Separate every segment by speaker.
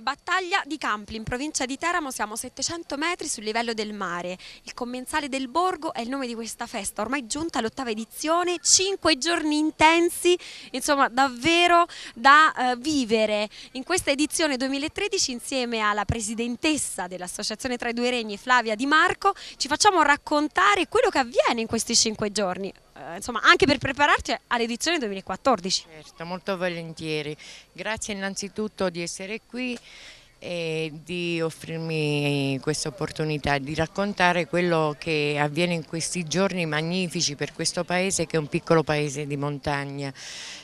Speaker 1: Battaglia di Campli, in provincia di Teramo siamo a 700 metri sul livello del mare. Il commensale del Borgo è il nome di questa festa, ormai giunta all'ottava edizione, cinque giorni intensi, insomma davvero da eh, vivere. In questa edizione 2013 insieme alla presidentessa dell'Associazione Tra i Due Regni, Flavia Di Marco, ci facciamo raccontare quello che avviene in questi cinque
Speaker 2: giorni. Eh, insomma, anche per prepararci all'edizione 2014. Certo, molto volentieri. Grazie innanzitutto di essere qui e di offrirmi questa opportunità di raccontare quello che avviene in questi giorni magnifici per questo paese che è un piccolo paese di montagna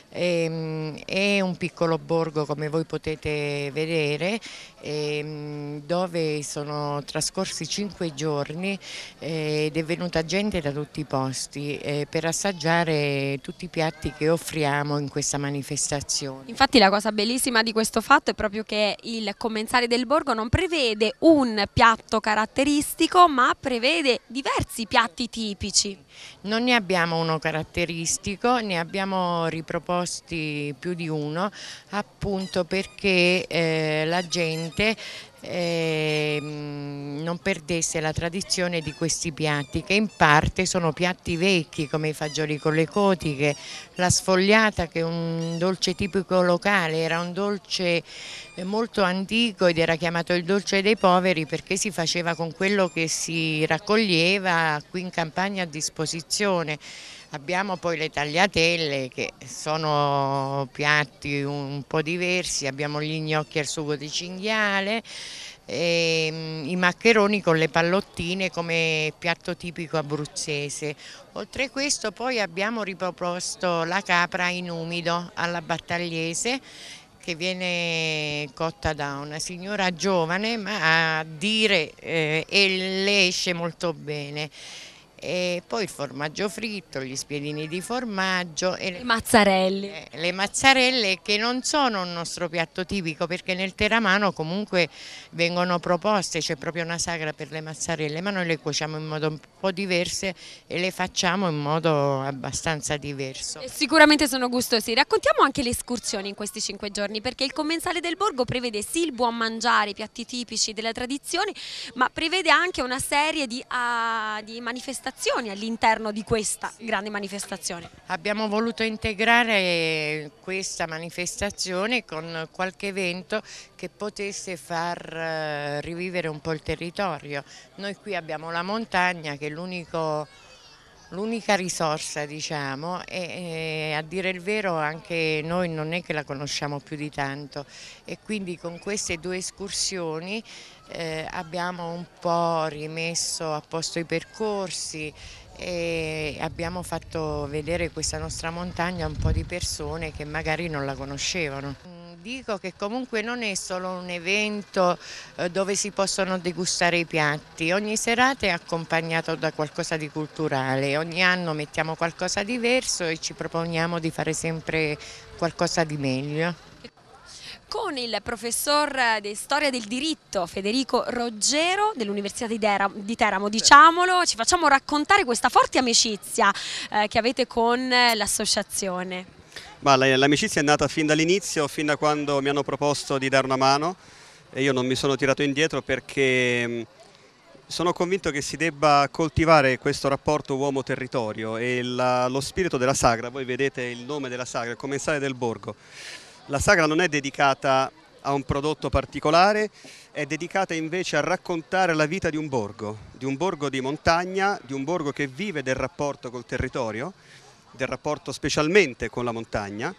Speaker 2: Ehm, è un piccolo borgo come voi potete vedere ehm, dove sono trascorsi cinque giorni eh, ed è venuta gente da tutti i posti eh, per assaggiare tutti i piatti che offriamo in questa manifestazione. Infatti
Speaker 1: la cosa bellissima di questo fatto è proprio che il commensale del borgo non prevede un
Speaker 2: piatto caratteristico
Speaker 1: ma prevede diversi piatti tipici.
Speaker 2: Non ne abbiamo uno caratteristico, ne abbiamo riproposto posti, più di uno, appunto perché eh, la gente eh, non perdesse la tradizione di questi piatti che in parte sono piatti vecchi come i fagioli con le cotiche, la sfogliata che è un dolce tipico locale, era un dolce eh, molto antico ed era chiamato il dolce dei poveri perché si faceva con quello che si raccoglieva qui in campagna a disposizione. Abbiamo poi le tagliatelle che sono piatti un po' diversi, abbiamo gli gnocchi al sugo di cinghiale, e, ehm, i maccheroni con le pallottine come piatto tipico abruzzese. Oltre a questo poi abbiamo riproposto la capra in umido alla battagliese che viene cotta da una signora giovane ma a dire eh, e le esce molto bene e poi il formaggio fritto, gli spiedini di formaggio. E le, mazzarelle. Eh, le mazzarelle che non sono un nostro piatto tipico perché nel Teramano comunque vengono proposte, c'è proprio una sagra per le mazzarelle, ma noi le cuociamo in modo un po' diverso e le facciamo in modo abbastanza diverso. E
Speaker 1: sicuramente sono gustosi. Raccontiamo anche le escursioni in questi cinque giorni perché il commensale del borgo prevede sì il buon mangiare, i piatti tipici della tradizione, ma prevede anche una serie di, uh, di manifestazioni informazioni all'interno di questa grande manifestazione.
Speaker 2: Abbiamo voluto integrare questa manifestazione con qualche evento che potesse far eh, rivivere un po' il territorio. Noi qui abbiamo la montagna che è l'unico l'unica risorsa diciamo e, a dire il vero anche noi non è che la conosciamo più di tanto e quindi con queste due escursioni eh, abbiamo un po' rimesso a posto i percorsi e abbiamo fatto vedere questa nostra montagna a un po' di persone che magari non la conoscevano dico che comunque non è solo un evento eh, dove si possono degustare i piatti, ogni serata è accompagnato da qualcosa di culturale, ogni anno mettiamo qualcosa di diverso e ci proponiamo di fare sempre qualcosa di meglio
Speaker 1: con il professor di storia del diritto Federico Roggero dell'Università di, Teramo, diciamolo, ci facciamo raccontare questa forte amicizia eh, che avete con l'associazione
Speaker 3: l'amicizia è nata fin dall'inizio, fin da quando mi hanno proposto di dare una mano e io non mi sono tirato indietro perché mm, sono convinto che si debba coltivare questo rapporto uomo-territorio e la, lo spirito della sagra, voi vedete il nome della sagra, il commensale del borgo. La sagra non è dedicata a un prodotto particolare, è dedicata invece a raccontare la vita di un borgo, di un borgo di montagna, di un borgo che vive del rapporto col territorio del rapporto specialmente con la montagna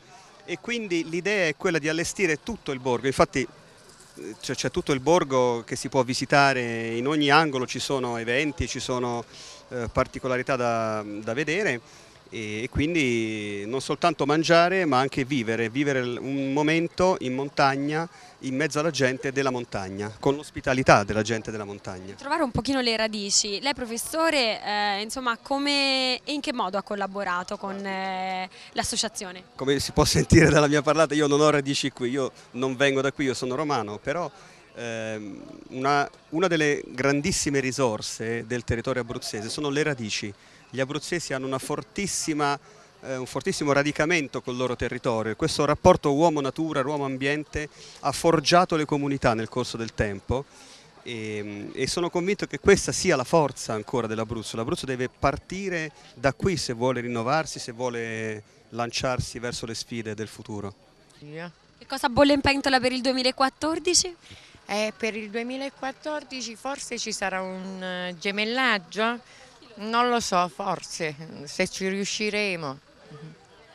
Speaker 3: e quindi l'idea è quella di allestire tutto il borgo, infatti eh, cioè, c'è tutto il borgo che si può visitare, in ogni angolo ci sono eventi, ci sono eh, particolarità da, da vedere e quindi non soltanto mangiare ma anche vivere, vivere un momento in montagna, in mezzo alla gente della montagna, con l'ospitalità della gente della montagna.
Speaker 1: Trovare un pochino le radici. Lei professore, eh, insomma, come e in che modo ha collaborato con eh, l'associazione?
Speaker 3: Come si può sentire dalla mia parlata, io non ho radici qui, io non vengo da qui, io sono romano, però eh, una, una delle grandissime risorse del territorio abruzzese sono le radici gli abruzzesi hanno eh, un fortissimo radicamento col loro territorio. Questo rapporto uomo-natura, uomo-ambiente ha forgiato le comunità nel corso del tempo e, e sono convinto che questa sia la forza ancora dell'Abruzzo. L'Abruzzo deve partire da qui se vuole rinnovarsi, se vuole lanciarsi verso le sfide del futuro.
Speaker 2: Che cosa bolle in pentola per il 2014? Eh, per il 2014 forse ci sarà un eh, gemellaggio non lo so, forse, se ci riusciremo.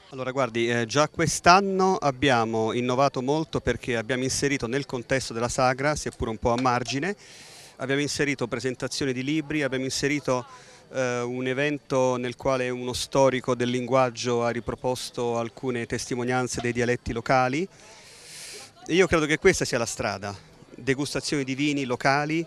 Speaker 3: Allora guardi, eh, già quest'anno abbiamo innovato molto perché abbiamo inserito nel contesto della sagra, seppur un po' a margine, abbiamo inserito presentazioni di libri, abbiamo inserito eh, un evento nel quale uno storico del linguaggio ha riproposto alcune testimonianze dei dialetti locali. io credo che questa sia la strada, degustazione di vini locali,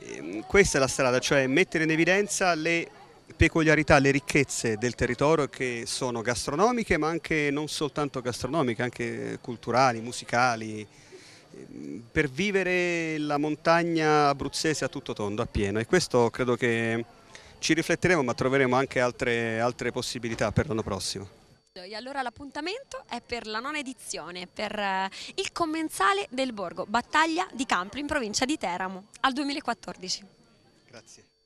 Speaker 3: Ehm, questa è la strada, cioè mettere in evidenza le peculiarità, le ricchezze del territorio che sono gastronomiche ma anche non soltanto gastronomiche, anche culturali, musicali, ehm, per vivere la montagna abruzzese a tutto tondo, a pieno e questo credo che ci rifletteremo ma troveremo anche altre, altre possibilità per l'anno prossimo.
Speaker 1: E allora l'appuntamento è per la nona edizione, per eh, il commensale del Borgo, battaglia di Campri in provincia di Teramo, al 2014. Grazie.